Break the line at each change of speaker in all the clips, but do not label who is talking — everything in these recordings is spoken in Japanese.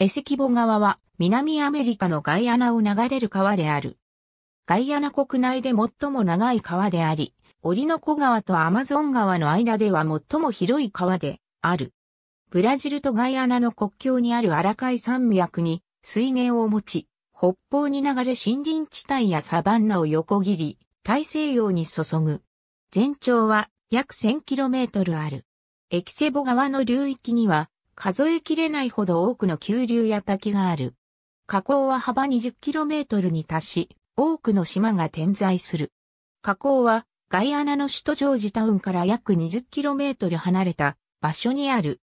エセキボ川は南アメリカのガイアナを流れる川である。ガイアナ国内で最も長い川であり、オリノコ川とアマゾン川の間では最も広い川である。ブラジルとガイアナの国境にある荒海山脈に水源を持ち、北方に流れ森林地帯やサバンナを横切り、大西洋に注ぐ。全長は約 1000km ある。エキセボ川の流域には数え切れないほど多くの急流や滝がある。河口は幅 20km に達し、多くの島が点在する。河口はガイアナの首都ジョージタウンから約 20km 離れた場所にある。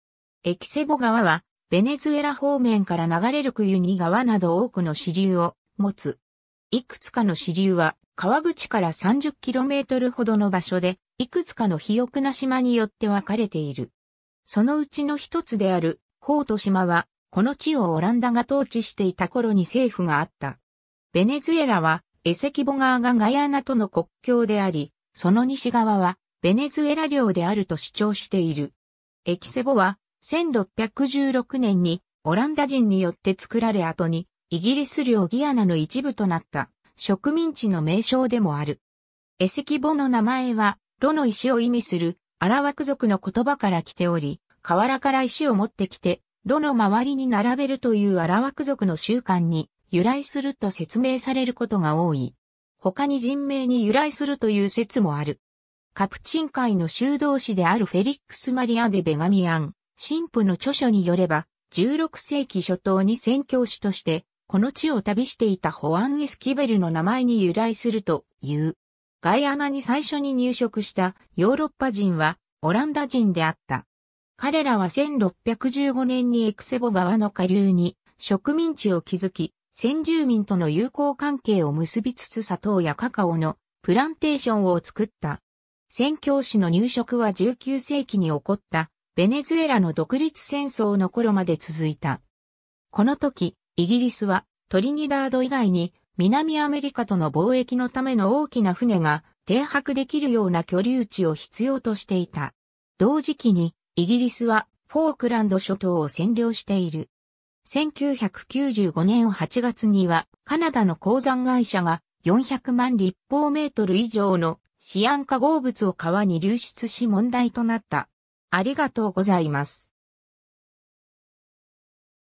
エキセボ川はベネズエラ方面から流れるクユニ川など多くの支流を持つ。いくつかの支流は川口から 30km ほどの場所で、いくつかの肥沃な島によって分かれている。そのうちの一つである、法と島は、この地をオランダが統治していた頃に政府があった。ベネズエラは、エセキボ川がガヤーナとの国境であり、その西側は、ベネズエラ領であると主張している。エキセボは、1616年に、オランダ人によって作られ後に、イギリス領ギアナの一部となった、植民地の名称でもある。エセキボの名前は、炉の石を意味する、アラワク族の言葉から来ており、河原から石を持ってきて、炉の周りに並べるというアラワク族の習慣に由来すると説明されることが多い。他に人名に由来するという説もある。カプチン会の修道士であるフェリックス・マリア・デ・ベガミアン、神父の著書によれば、16世紀初頭に宣教師として、この地を旅していたホアン・エスキベルの名前に由来するという。ガイアナに最初に入植したヨーロッパ人はオランダ人であった。彼らは1615年にエクセボ川の下流に植民地を築き、先住民との友好関係を結びつつ砂糖やカカオのプランテーションを作った。宣教師の入植は19世紀に起こったベネズエラの独立戦争の頃まで続いた。この時、イギリスはトリニダード以外に南アメリカとの貿易のための大きな船が停泊できるような居留地を必要としていた。同時期にイギリスはフォークランド諸島を占領している。1995年8月にはカナダの鉱山会社が400万立方メートル以上のシアン化合物を川に流出し問題となった。ありがとうございます。